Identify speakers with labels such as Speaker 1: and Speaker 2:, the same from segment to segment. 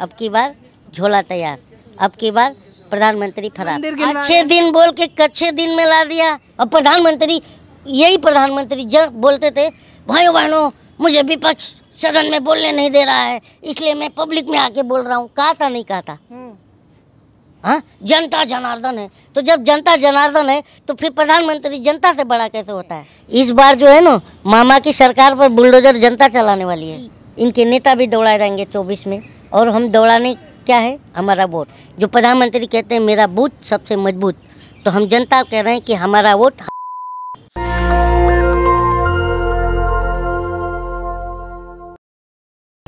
Speaker 1: अब की बार झोला तैयार अब की बार प्रधानमंत्री फरार अच्छे दिन बोल के कच्चे दिन में ला दिया अब प्रधानमंत्री यही प्रधानमंत्री जब बोलते थे भाइयों बहनों मुझे विपक्ष सदन में बोलने नहीं दे रहा है इसलिए मैं पब्लिक में आके बोल रहा हूँ कहा था नहीं कहा था हम्म। हाँ जनता जनार्दन है तो जब जनता जनार्दन है तो फिर प्रधानमंत्री जनता से बड़ा कैसे होता है इस बार जो है ना मामा की सरकार पर बुलडोजर जनता चलाने वाली है इनके नेता भी दौड़ाए जाएंगे चौबीस में और हम दौड़ाने क्या है हमारा वोट जो प्रधानमंत्री कहते हैं मेरा बूथ सबसे मजबूत तो हम जनता कह रहे हैं कि हमारा वोट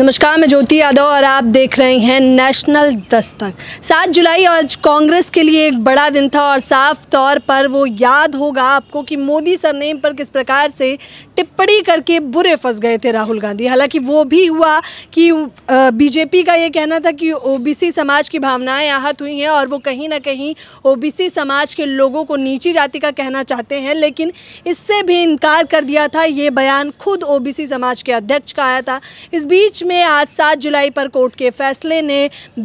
Speaker 2: नमस्कार मैं ज्योति यादव और आप देख रहे हैं नेशनल दस्तक सात जुलाई आज कांग्रेस के लिए एक बड़ा दिन था और साफ तौर पर वो याद होगा आपको कि मोदी सरनेम पर किस प्रकार से टिप्पणी करके बुरे फंस गए थे राहुल गांधी हालांकि वो भी हुआ कि बीजेपी का ये कहना था कि ओबीसी समाज की भावनाएं आहत हुई हैं और वो कहीं ना कहीं ओ समाज के लोगों को नीची जाति का कहना चाहते हैं लेकिन इससे भी इनकार कर दिया था ये बयान खुद ओ समाज के अध्यक्ष का आया था इस बीच में आज सात जुलाई पर कोर्ट के फैसले ने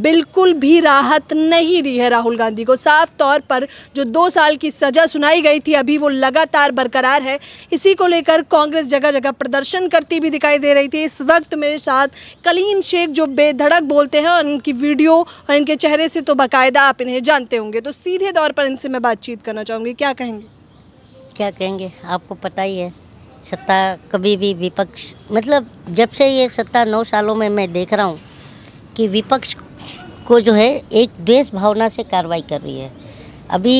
Speaker 2: बिल्कुल भी राहत नहीं दी है राहुल गांधी को साफ तौर पर जो दो साल की सज़ा सुनाई गई थी अभी वो लगातार बरकरार है इसी को लेकर कांग्रेस जगह जगह प्रदर्शन करती भी दिखाई दे रही थी इस वक्त मेरे साथ कलीम शेख जो बेधड़क बोलते हैं और इनकी वीडियो और इनके चेहरे से तो बाकायदा आप इन्हें जानते होंगे तो सीधे तौर पर इनसे मैं बातचीत करना चाहूँगी क्या कहेंगे क्या कहेंगे आपको पता ही है सत्ता कभी
Speaker 1: भी विपक्ष मतलब जब से ये सत्ता नौ सालों में मैं देख रहा हूँ कि विपक्ष को जो है एक द्वेष भावना से कार्रवाई कर रही है अभी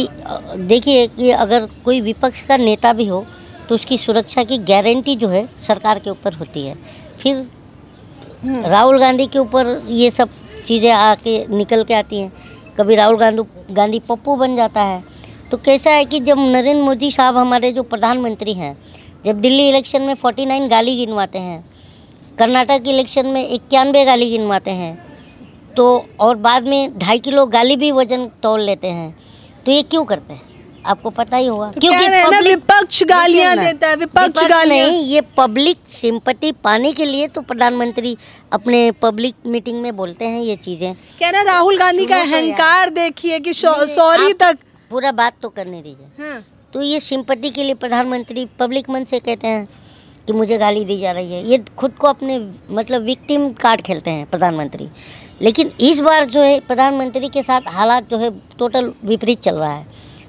Speaker 1: देखिए कि अगर कोई विपक्ष का नेता भी हो तो उसकी सुरक्षा की गारंटी जो है सरकार के ऊपर होती है फिर हम्म। राहुल गांधी के ऊपर ये सब चीज़ें आके निकल के आती हैं कभी राहुल गांधी गांधी पप्पू बन जाता है तो कैसा है कि जब नरेंद्र मोदी साहब हमारे जो प्रधानमंत्री हैं जब दिल्ली इलेक्शन में 49 गाली गिनवाते हैं कर्नाटक इलेक्शन में इक्यानवे गाली गिनवाते हैं तो और बाद में ढाई किलो गाली भी वजन तोल लेते हैं तो ये क्यों करते हैं आपको पता ही होगा तो क्योंकि विपक्ष गालियां देता है विपक्ष गालियां नहीं ये पब्लिक सिंपति पाने के लिए तो प्रधानमंत्री अपने पब्लिक मीटिंग में बोलते हैं ये चीजें
Speaker 2: कह रहे राहुल गांधी का तो अहंकार देखिए कि सॉरी
Speaker 1: तक पूरा बात तो करने दीजिए हाँ। तो ये सिंपत्ति के लिए प्रधानमंत्री पब्लिक मन से कहते हैं कि मुझे गाली दी जा रही है ये खुद को अपने मतलब विक्टिम कार्ड खेलते हैं प्रधानमंत्री लेकिन इस बार जो है प्रधानमंत्री के साथ हालात जो है टोटल विपरीत चल रहा है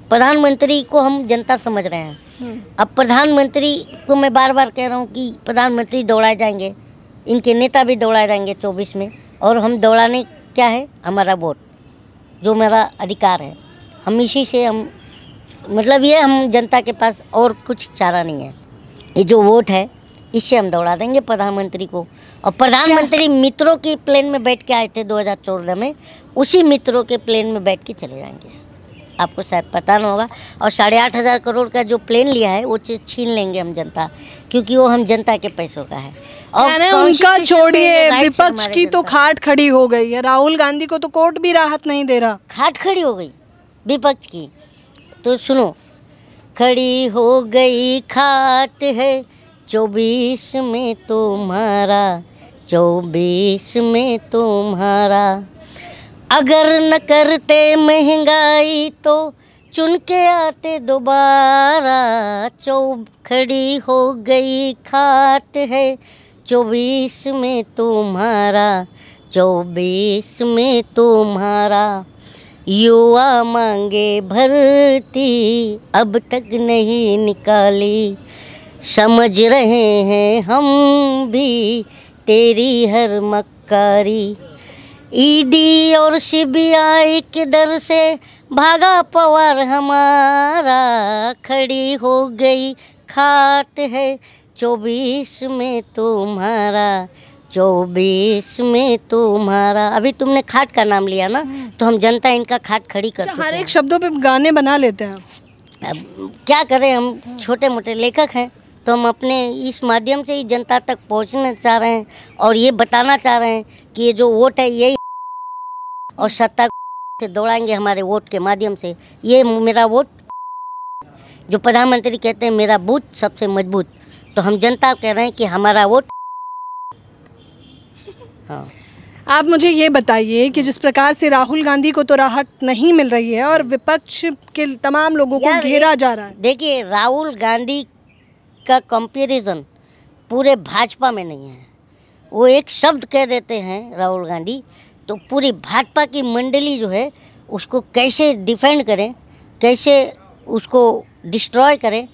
Speaker 1: प्रधानमंत्री को हम जनता समझ रहे हैं हम्म। अब प्रधानमंत्री को मैं बार बार कह रहा हूँ कि प्रधानमंत्री दौड़ाए जाएंगे इनके नेता भी दौड़ाए जाएंगे चौबीस में और हम दौड़ाने क्या है हमारा वोट जो मेरा अधिकार है हम इसी से हम मतलब ये हम जनता के पास और कुछ चारा नहीं है ये जो वोट है इससे हम दौड़ा देंगे प्रधानमंत्री को और प्रधानमंत्री मित्रों की प्लेन में बैठ के आए थे 2014 में उसी मित्रों के प्लेन में बैठ के चले जाएंगे आपको शायद पता ना होगा और साढ़े आठ हज़ार करोड़ का जो प्लेन लिया है वो चीज़ छीन लेंगे हम जनता क्योंकि वो हम जनता
Speaker 2: के पैसों का है और उनका छोड़िए विपक्ष की तो खाट खड़ी हो गई है राहुल गांधी को तो कोर्ट भी राहत नहीं दे रहा खाट खड़ी हो गई विपक्ष की
Speaker 1: तो सुनो खड़ी हो गई खाट है चौबीस में तुम्हारा चौबीस में तुम्हारा अगर न करते महंगाई तो चुन के आते दोबारा चौ खड़ी हो गई खाट है चौबीस में तुम्हारा चौबीस में तुम्हारा युवा मांगे भरती अब तक नहीं निकाली समझ रहे हैं हम भी तेरी हर मक्कारी ईडी और सीबीआई के डर से भागा पवार हमारा खड़ी हो गई खात है चौबीस में तुम्हारा चौबीस में तुम्हारा अभी तुमने खाट का नाम लिया ना हम्म। तो हम जनता इनका खाट खड़ी कर हर एक शब्दों पे गाने बना लेते हैं अब क्या करें हम हम्म। छोटे मोटे लेखक हैं तो हम अपने इस माध्यम से ही जनता तक पहुंचना चाह रहे हैं और ये बताना चाह रहे हैं कि ये जो वोट है यही और सत्ता से दौड़ाएंगे हमारे वोट के माध्यम से ये मेरा वोट जो प्रधानमंत्री कहते हैं मेरा बूथ सबसे मजबूत तो हम जनता कह रहे
Speaker 2: हैं कि हमारा वोट हाँ आप मुझे ये बताइए कि जिस प्रकार से राहुल गांधी को तो राहत नहीं मिल रही है और विपक्ष के तमाम लोगों को घेरा जा रहा है देखिए राहुल गांधी का कंपैरिजन
Speaker 1: पूरे भाजपा में नहीं है वो एक शब्द कह देते हैं राहुल गांधी तो पूरी भाजपा की मंडली जो है उसको कैसे डिफेंड करें कैसे उसको डिस्ट्रॉय करें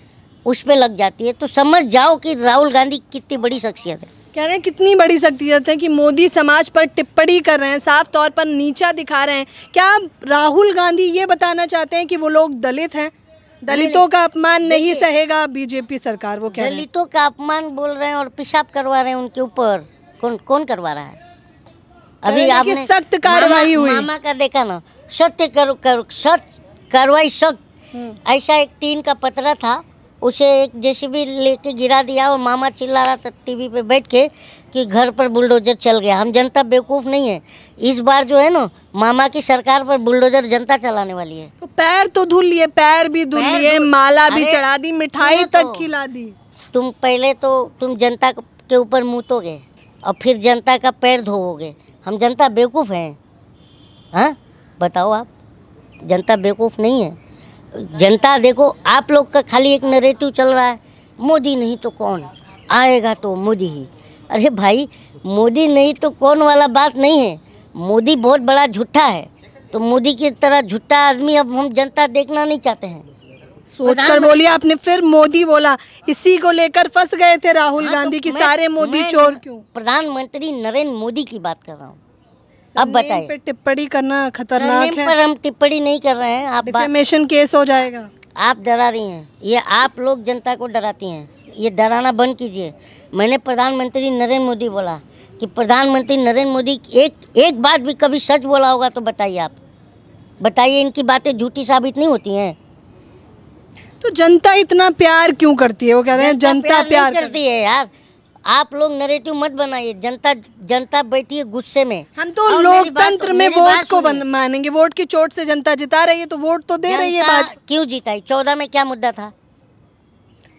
Speaker 1: उस पर लग जाती है तो समझ जाओ कि राहुल गांधी
Speaker 2: कितनी बड़ी शख्सियत है कह रहे हैं कितनी बड़ी शख्सियत है कि मोदी समाज पर टिप्पणी कर रहे हैं साफ तौर पर नीचा दिखा रहे हैं क्या राहुल गांधी ये बताना चाहते हैं कि वो लोग दलित हैं दलितों का अपमान नहीं सहेगा बीजेपी सरकार वो क्या दलितों का अपमान बोल रहे
Speaker 1: हैं और पेशाब करवा रहे हैं उनके ऊपर कौन कौन करवा रहा है
Speaker 2: अभी आपने सख्त कार्रवाई हुई मामा
Speaker 1: का देखा ना सत्य कर, कर सत्य कार्रवाई सख्त हम्म। ऐसा एक तीन का पत्रा था उसे एक जेसीबी लेके गिरा दिया और मामा चिल्ला रहा था टीवी पे बैठ के कि घर पर बुलडोजर चल गया हम जनता बेवकूफ़ नहीं है इस बार जो है ना मामा की सरकार पर बुलडोजर जनता चलाने वाली है तो पैर तो धुल लिए पैर भी धुल लिए माला भी चढ़ा दी मिठाई तक तो, खिला दी तुम पहले तो तुम जनता के ऊपर मुँहतोगे और फिर जनता का पैर धोओगे हम जनता बेवकूफ़ हैं हाँ बताओ आप जनता बेवकूफ़ नहीं है जनता देखो आप लोग का खाली एक नरेटिव चल रहा है मोदी नहीं तो कौन आएगा तो मोदी ही अरे भाई मोदी नहीं तो कौन वाला बात नहीं है मोदी बहुत बड़ा झूठा है तो मोदी की तरह झूठा आदमी अब हम जनता देखना नहीं चाहते हैं
Speaker 2: सोच कर बोलिए
Speaker 1: आपने फिर मोदी बोला इसी को लेकर फंस गए थे राहुल हाँ, तो गांधी तो की सारे मोदी चोर क्यों प्रधानमंत्री नरेंद्र मोदी की बात कर रहा हूँ अब बताइए टिप्पणी करना खतरनाक है पर हम टिप्पणी नहीं कर रहे हैं आप डिफेमेशन केस हो जाएगा आप डरा रही हैं ये आप लोग जनता को डराती हैं ये डराना बंद कीजिए मैंने प्रधानमंत्री नरेंद्र मोदी बोला कि प्रधानमंत्री नरेंद्र मोदी एक एक बात भी कभी सच बोला होगा तो बताइए आप बताइए इनकी बातें झूठी साबित नहीं होती हैं तो जनता इतना प्यार क्यों करती है वो कह रहे हैं जनता प्यार, प्यार करती है यार आप लोग नरेटिव मत बनाइए जनता जनता बैठी है गुस्से में हम तो लोकतंत्र में वोट को
Speaker 2: मानेंगे वोट की चोट से जनता जिता रही है तो वोट तो दे रही है क्यों जिताई चौदह में क्या मुद्दा था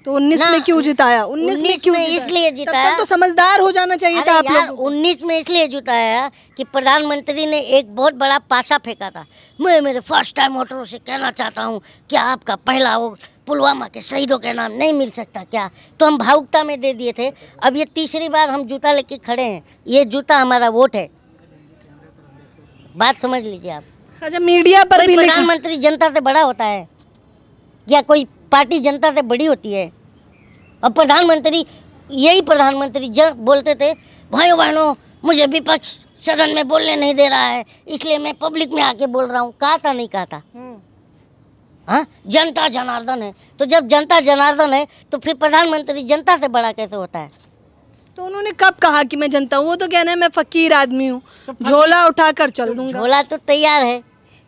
Speaker 2: तो उन्नीस में क्यों जिताया उन्नीस में क्यों इसलिए जिताया तो समझदार हो जाना चाहिए था आप लोग
Speaker 1: उन्नीस में इसलिए जिताया कि प्रधानमंत्री ने एक बहुत बड़ा पासा फेंका था मैं मेरे फर्स्ट टाइम वोटरों से कहना चाहता हूँ कि आपका पहला वोट पुलवामा के शहीदों के नाम नहीं मिल सकता क्या तो हम भावुकता में दे दिए थे अब ये तीसरी बार हम जूता लेके खड़े हैं ये जूता हमारा वोट है बात समझ लीजिए आप
Speaker 2: अच्छा मीडिया पर भी प्रधानमंत्री
Speaker 1: जनता से बड़ा होता है या कोई पार्टी जनता से बड़ी होती है अब प्रधानमंत्री यही प्रधानमंत्री जब बोलते थे भाइयों बहनों मुझे विपक्ष सदन में बोलने नहीं दे रहा है इसलिए मैं पब्लिक में आके बोल रहा हूँ कहा था नहीं कहा था हम्म। हाँ जनता जनार्दन है तो जब जनता जनार्दन है तो फिर प्रधानमंत्री जनता से बड़ा कैसे होता है
Speaker 2: तो उन्होंने कब कहा कि मैं जनता हूँ वो तो कहना है मैं फकीर आदमी हूँ तो झोला तो उठा कर चल दूंगा झोला तो तैयार है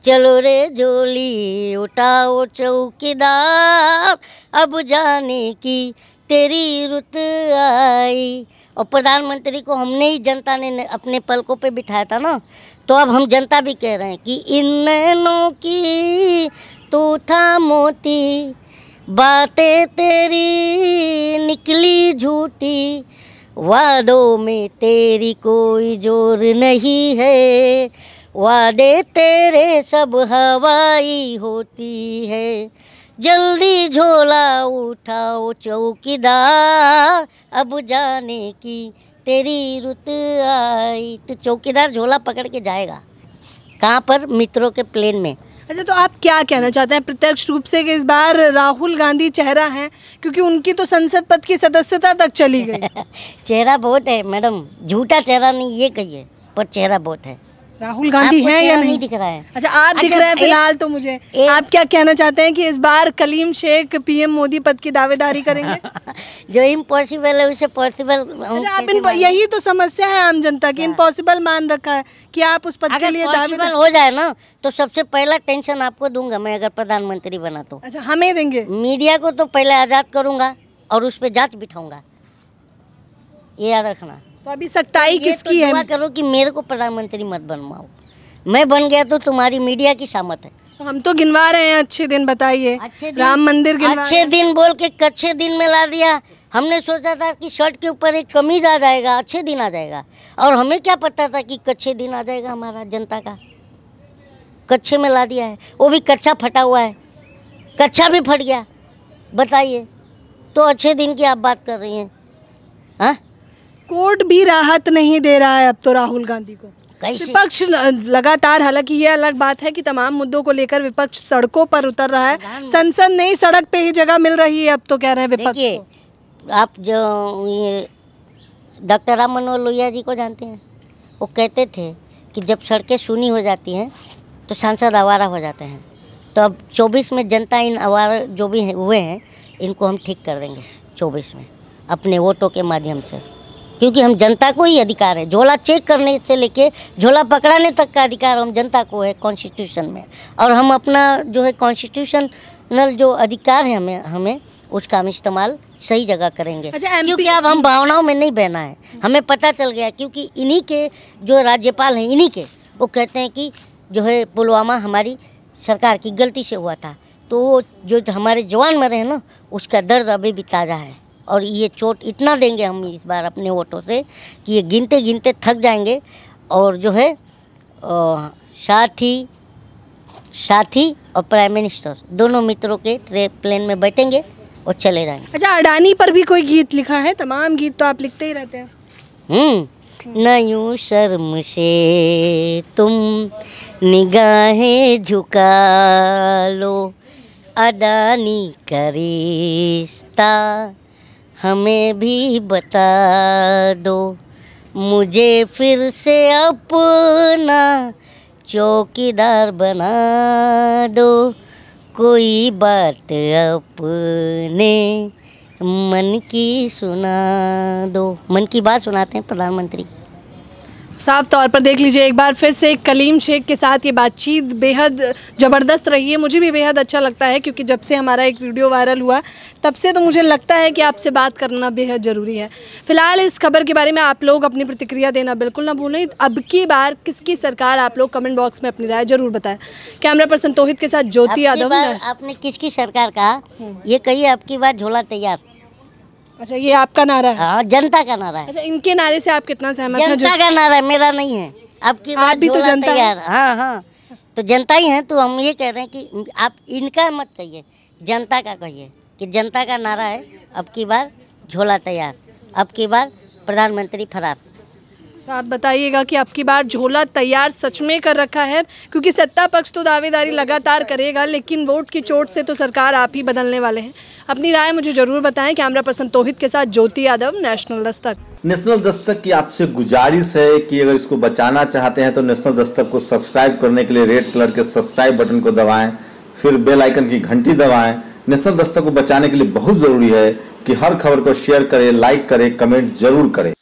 Speaker 2: चलो रे झोली उठाओ
Speaker 1: चौकीदार अब जाने की तेरी रुत आई और प्रधानमंत्री को हमने ही जनता ने अपने पलकों पे बिठाया था ना तो अब हम जनता भी कह रहे हैं कि इन नैनों की तू था मोती बातें तेरी निकली झूठी वादों में तेरी कोई जोर नहीं है वादे तेरे सब हवाई होती है जल्दी झोला उठाओ चौकीदार अब जाने की तेरी रुत आई तो चौकीदार झोला पकड़ के जाएगा
Speaker 2: कहाँ पर मित्रों के प्लेन में अच्छा तो आप क्या कहना चाहते हैं प्रत्यक्ष रूप से कि इस बार राहुल गांधी चेहरा है क्योंकि उनकी तो संसद पद की सदस्यता तक चली गई
Speaker 1: चेहरा बहुत है मैडम झूठा चेहरा नहीं ये कहिए पर चेहरा बहुत है
Speaker 2: राहुल गांधी है या नहीं? दिख रहा है अच्छा आप दिख अच्छा, रहे हैं फिलहाल तो मुझे आप क्या कहना चाहते हैं कि इस बार कलीम शेख पीएम मोदी पद की दावेदारी करेंगे जो इम्पॉसिबल है उसे पॉसिबल अच्छा, आप यही तो समस्या है आम जनता की इम्पॉसिबल हाँ। मान रखा है कि आप उस पद के लिए दावेदार हो जाए ना
Speaker 1: तो सबसे पहला टेंशन आपको दूंगा मैं अगर प्रधानमंत्री बना तो अच्छा हमें देंगे मीडिया को तो पहले आज़ाद करूंगा और उस पर जाँच बिठाऊंगा ये याद रखना तो अभी सत्ताई तो किसकी तो है करो कि मेरे को प्रधानमंत्री मत बनवाओ मैं बन गया तो तुम्हारी मीडिया की शामत है तो हम तो गिनवा रहे हैं अच्छे दिन बताइए राम मंदिर अच्छे दिन बोल के कच्चे दिन में ला दिया हमने सोचा था कि शर्ट के ऊपर एक कमीज आ जाएगा अच्छे दिन आ जाएगा और हमें क्या पता था कि कच्चे दिन आ जाएगा हमारा जनता का कच्चे में ला दिया है वो भी कच्चा फटा हुआ है कच्चा भी फट गया बताइए तो अच्छे दिन की आप बात कर रही हैं
Speaker 2: हाँ कोर्ट भी राहत नहीं दे रहा है अब तो राहुल गांधी को विपक्ष लगातार हालांकि ये अलग बात है कि तमाम मुद्दों को लेकर विपक्ष सड़कों पर उतर रहा है संसद नहीं सड़क पे ही जगह मिल रही है अब तो कह रहे हैं विपक्ष आप जो ये
Speaker 1: डॉक्टर राम मनोहर लोहिया जी को जानते हैं वो कहते थे कि जब सड़कें सुनी हो जाती हैं तो सांसद आवारा हो जाते हैं तो अब चौबीस में जनता इन आवारा जो भी हुए हैं इनको हम ठीक कर देंगे चौबीस में अपने वोटों के माध्यम से क्योंकि हम जनता को ही अधिकार है झोला चेक करने से लेके झोला पकड़ाने तक का अधिकार हम जनता को है कॉन्स्टिट्यूशन में और हम अपना जो है कॉन्स्टिट्यूशनल जो अधिकार है हमें हमें उसका हम इस्तेमाल सही जगह करेंगे अच्छा, क्योंकि अब हम भावनाओं में नहीं बहना है हमें पता चल गया क्योंकि इन्हीं के जो राज्यपाल हैं इन्हीं के वो कहते हैं कि जो है पुलवामा हमारी सरकार की गलती से हुआ था तो वो जो हमारे जवान मरे हैं ना उसका दर्द अभी भी ताज़ा है और ये चोट इतना देंगे हम इस बार अपने वोटों से कि ये गिनते गिनते थक जाएंगे और जो है साथी साथी और प्राइम मिनिस्टर दोनों मित्रों के
Speaker 2: ट्रे प्लेन में बैठेंगे और चले जाएंगे अच्छा अडानी पर भी कोई गीत लिखा है तमाम गीत तो आप लिखते ही रहते हैं
Speaker 1: हम्म, न यूं शर्म से तुम निगाहें झुका लो अडानी करिश्ता हमें भी बता दो मुझे फिर से अपना चौकीदार बना दो कोई बात अपने मन की सुना दो
Speaker 2: मन की बात सुनाते हैं प्रधानमंत्री साफ तौर पर देख लीजिए एक बार फिर से कलीम शेख के साथ ये बातचीत बेहद ज़बरदस्त रही है मुझे भी बेहद अच्छा लगता है क्योंकि जब से हमारा एक वीडियो वायरल हुआ तब से तो मुझे लगता है कि आपसे बात करना बेहद ज़रूरी है फिलहाल इस खबर के बारे में आप लोग अपनी प्रतिक्रिया देना बिल्कुल ना भूलें अब की बार किसकी सरकार आप लोग कमेंट बॉक्स में अपनी राय जरूर बताएं कैमरा पर्सन तोहित के साथ ज्योति यादव
Speaker 1: आपने किसकी सरकार कहा ये कही आपकी बार झोला तैयार
Speaker 2: अच्छा ये आपका नारा है हाँ जनता
Speaker 1: का नारा है अच्छा इनके नारे से आप कितना सहमत हैं जनता का नारा है मेरा नहीं है आपकी आप भी तो जनता है हाँ हाँ तो जनता ही है तो हम ये कह रहे हैं कि आप इनका मत कहिए जनता का कहिए कि जनता का नारा है अब की बार झोला तैयार अब की बार प्रधानमंत्री फरार
Speaker 2: तो आप बताइएगा कि आपकी बार झोला तैयार सच में कर रखा है क्योंकि सत्ता पक्ष तो दावेदारी लगातार करेगा लेकिन वोट की चोट से तो सरकार आप ही बदलने वाले हैं अपनी राय मुझे जरूर बताएं कैमरा पर्सन तोहित के साथ ज्योति यादव नेशनल दस्तक नेशनल दस्तक की आपसे गुजारिश है कि अगर इसको बचाना चाहते हैं तो नेशनल दस्तक को सब्सक्राइब करने के लिए रेड कलर के सब्सक्राइब बटन को दबाए फिर बेलाइकन की घंटी दबाए नेशनल दस्तक को बचाने के लिए बहुत ज़रूरी है की हर खबर को शेयर करे लाइक करे कमेंट जरूर करें